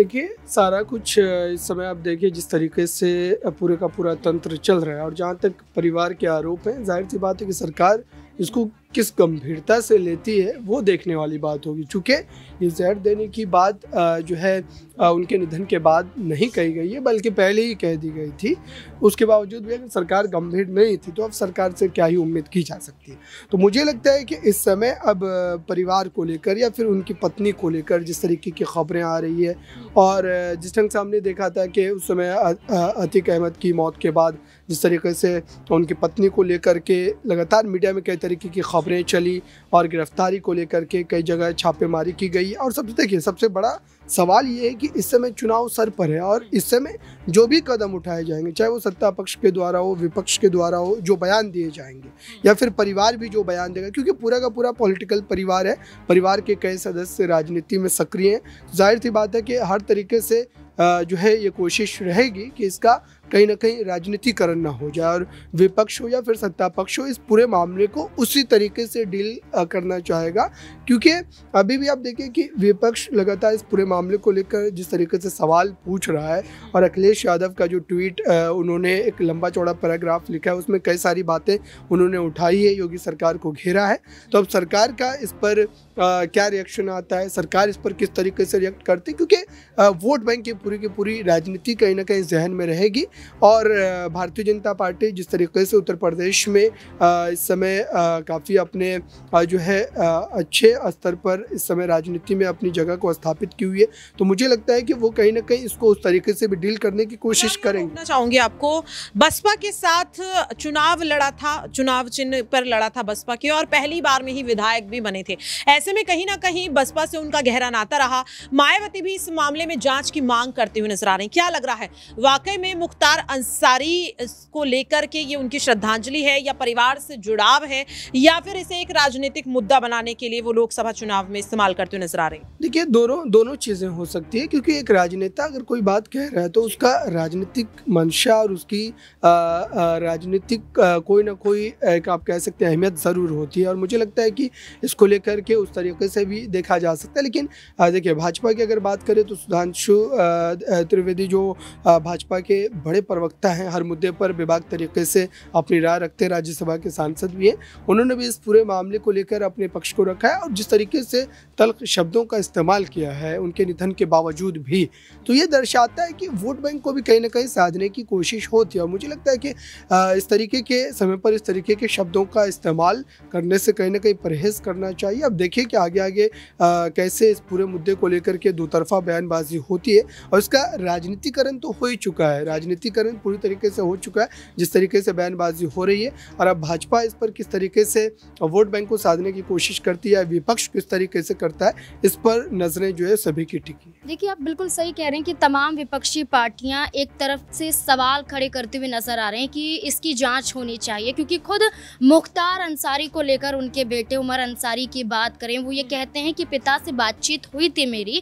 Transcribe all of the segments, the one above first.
देखिए सारा कुछ इस समय आप देखिए जिस तरीके से पूरे का पूरा तंत्र चल रहा है और जहाँ तक परिवार के आरोप हैं जाहिर सी बात है कि सरकार इसको किस गंभीरता से लेती है वो देखने वाली बात होगी चूँकि ये जहर देने की बात जो है उनके निधन के बाद नहीं कही गई है बल्कि पहले ही कह दी गई थी उसके बावजूद भी अगर सरकार गंभीर नहीं थी तो अब सरकार से क्या ही उम्मीद की जा सकती है तो मुझे लगता है कि इस समय अब परिवार को लेकर या फिर उनकी पत्नी को लेकर जिस तरीके की खबरें आ रही है और जिस ढंग से हमने देखा था कि उस समय अतिक अहमद की मौत के बाद जिस तरीके से उनकी पत्नी को लेकर के लगातार मीडिया में कई तरीके की खबरें चली और गिरफ्तारी को लेकर के कई जगह छापेमारी की गई और सबसे देखिए सबसे बड़ा सवाल ये है कि इस समय चुनाव सर पर है और इस समय जो भी कदम उठाए जाएंगे चाहे वो सत्ता पक्ष के द्वारा हो विपक्ष के द्वारा हो जो बयान दिए जाएंगे या फिर परिवार भी जो बयान देगा क्योंकि पूरा का पूरा पॉलिटिकल परिवार है परिवार के कई सदस्य राजनीति में सक्रिय हैं तो जाहिर सी बात है कि हर तरीके से जो है ये कोशिश रहेगी कि इसका कहीं ना कहीं राजनीतिकरण ना हो जाए और विपक्ष हो या फिर सत्ता पक्ष हो इस पूरे मामले को उसी तरीके से डील करना चाहेगा क्योंकि अभी भी आप देखें कि विपक्ष लगातार इस पूरे मामले को लेकर जिस तरीके से सवाल पूछ रहा है और अखिलेश यादव का जो ट्वीट उन्होंने एक लंबा चौड़ा पैराग्राफ लिखा है उसमें कई सारी बातें उन्होंने उठाई है योगी सरकार को घेरा है तो अब सरकार का इस पर क्या रिएक्शन आता है सरकार इस पर किस तरीके से रिएक्ट करती है क्योंकि वोट बैंक की पूरी की पूरी राजनीति कहीं ना कहीं जहन में रहेगी और भारतीय जनता पार्टी जिस तरीके से उत्तर प्रदेश में इस समय काफ़ी अपने जो है अच्छे स्तर पर इस समय राजनीति में अपनी जगह को स्थापित की हुई है तो मुझे लगता है कि वो कहीं ना कहीं इसको उस तरीके से भी डील करने की कोशिश करेंगे चाहूँगी आपको बसपा के साथ चुनाव लड़ा था चुनाव चिन्ह पर लड़ा था बसपा के और पहली बार में ही विधायक भी बने थे ऐसे में कहीं ना कहीं बसपा से उनका गहरा नाता रहा मायावती भी इस मामले में जांच की मांग करती हुई नजर आ रही क्या लग रहा है वाकई में मुख्तार अंसारी को लेकर के ये उनकी श्रद्धांजलि है या परिवार से जुड़ाव है या फिर इसे एक राजनीतिक मुद्दा बनाने के लिए वो लोकसभा चुनाव में इस्तेमाल करते हुए नजर आ रही देखिए दोनों दोनों चीज़ें हो सकती है क्योंकि एक राजनेता अगर कोई बात कह रहा है तो उसका राजनीतिक मंशा और उसकी राजनीतिक कोई ना कोई एक आप कह सकते हैं अहमियत ज़रूर होती है और मुझे लगता है कि इसको लेकर के उस तरीके से भी देखा जा सकता है लेकिन देखिए भाजपा की अगर बात करें तो सुधांशु आ, त्रिवेदी जो भाजपा के बड़े प्रवक्ता हैं हर मुद्दे पर बेबाक तरीके से अपनी राय रखते हैं राज्यसभा के सांसद भी हैं उन्होंने भी इस पूरे मामले को लेकर अपने पक्ष को रखा है और जिस तरीके से तल्ख शब्दों का इस्तेमाल किया है उनके निधन के बावजूद भी तो ये दर्शाता है कि वोट बैंक को भी कहीं ना कहीं साधने की कोशिश होती है और मुझे लगता है कि इस तरीके के समय पर इस तरीके के शब्दों का इस्तेमाल करने से कहीं ना कहीं परहेज करना चाहिए अब देखिए कि आगे आगे कैसे इस पूरे मुद्दे को लेकर के दो तरफा बयानबाजी होती है और इसका राजनीतिकरण तो हो ही चुका है राजनीतिकरण पूरी तरीके से हो चुका है जिस तरीके से बयानबाजी हो रही है और अब भाजपा इस पर किस तरीके से वोट बैंक को साधने की कोशिश करती है विपक्ष किस तरीके से करता है इस पर नज़रें जो है सभी की टिकी देखिए आप बिल्कुल सही कह रहे हैं कि तमाम विपक्षी पार्टियां एक तरफ से सवाल खड़े करते हुए नजर आ रहे हैं कि इसकी जांच होनी चाहिए क्योंकि खुद मुख्तार अंसारी को लेकर उनके बेटे उमर अंसारी की बात करें वो ये कहते हैं कि पिता से बातचीत हुई थी मेरी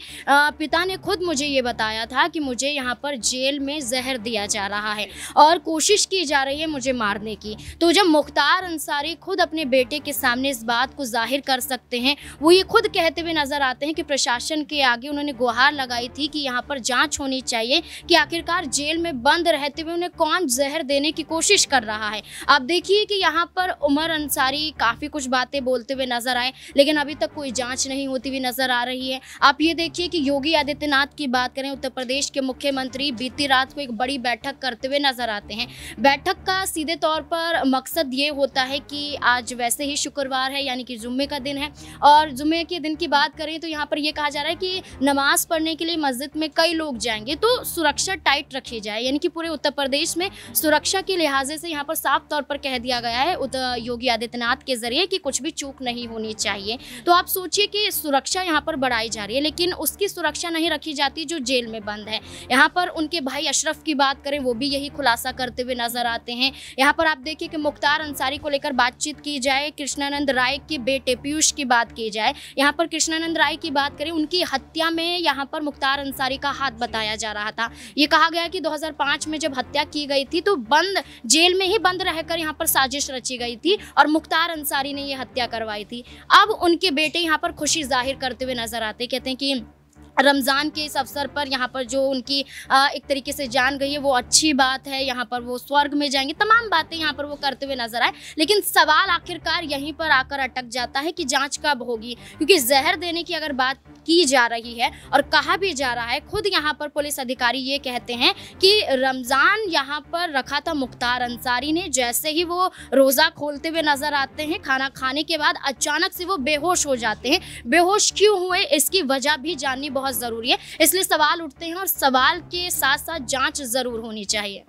पिता ने खुद मुझे ये बताया बताया था कि मुझे यहाँ पर जेल में जहर दिया जा रहा है और कोशिश की जा रही है मुझे मारने की तो जब मुख्तार अंसारी खुद अपने बेटे के सामने इस बात को जाहिर कर सकते हैं वो ये खुद कहते हुए नज़र आते हैं कि प्रशासन के आगे उन्होंने गुहार लगाई थी कि यहाँ पर जाँच होनी चाहिए कि आखिरकार जेल में बंद रहते हुए उन्हें कौन जहर देने की कोशिश कर रहा है आप देखिए कि यहाँ पर उमर अंसारी काफ़ी कुछ बातें बोलते हुए नज़र आए लेकिन अभी तक कोई जांच नहीं होती हुई नज़र आ रही है आप ये देखिए कि योगी आदित्यनाथ की बात करें उत्तर उत्तर प्रदेश के मुख्यमंत्री बीती रात को एक बड़ी बैठक करते हुए नजर आते हैं बैठक का सीधे तौर पर मकसद ये होता है कि आज वैसे ही शुक्रवार है यानी कि जुम्मे का दिन है और जुम्मे के दिन की बात करें तो यहाँ पर यह कहा जा रहा है कि नमाज पढ़ने के लिए मस्जिद में कई लोग जाएंगे तो सुरक्षा टाइट रखी जाए यानी कि पूरे उत्तर प्रदेश में सुरक्षा के लिहाजे से यहाँ पर साफ तौर पर कह दिया गया है योगी आदित्यनाथ के जरिए कि कुछ भी चूक नहीं होनी चाहिए तो आप सोचिए कि सुरक्षा यहाँ पर बढ़ाई जा रही है लेकिन उसकी सुरक्षा नहीं रखी जाती जो जेल में में बंद है यहाँ पर उनके भाई अशरफ की बात करें वो भी यही खुलासा करते हुए नजर आते हैं यहाँ पर आप देखिए कि मुख्तार अंसारी को लेकर बातचीत की जाए कृष्णानंद राय के बेटे पीयूष की बात की जाए यहाँ पर कृष्णानंद राय की बात करें उनकी हत्या में यहाँ पर मुख्तार अंसारी का हाथ बताया जा रहा था ये कहा गया कि 2005 में जब हत्या की गई थी तो बंद जेल में ही बंद रहकर यहाँ पर साजिश रची गई थी और मुख्तार अंसारी ने यह हत्या करवाई थी अब उनके बेटे यहाँ पर खुशी जाहिर करते हुए नजर आते कहते हैं कि रमज़ान के इस अवसर पर यहाँ पर जो उनकी एक तरीके से जान गई है वो अच्छी बात है यहाँ पर वो स्वर्ग में जाएंगे तमाम बातें यहाँ पर वो करते हुए नजर आए लेकिन सवाल आखिरकार यहीं पर आकर अटक जाता है कि जांच कब होगी क्योंकि जहर देने की अगर बात की जा रही है और कहा भी जा रहा है खुद यहाँ पर पुलिस अधिकारी ये कहते हैं कि रमज़ान यहाँ पर रखा था मुख्तार अंसारी ने जैसे ही वो रोज़ा खोलते हुए नज़र आते हैं खाना खाने के बाद अचानक से वो बेहोश हो जाते हैं बेहोश क्यों हुए इसकी वजह भी जाननी बहुत ज़रूरी है इसलिए सवाल उठते हैं और सवाल के साथ साथ जाँच ज़रूर होनी चाहिए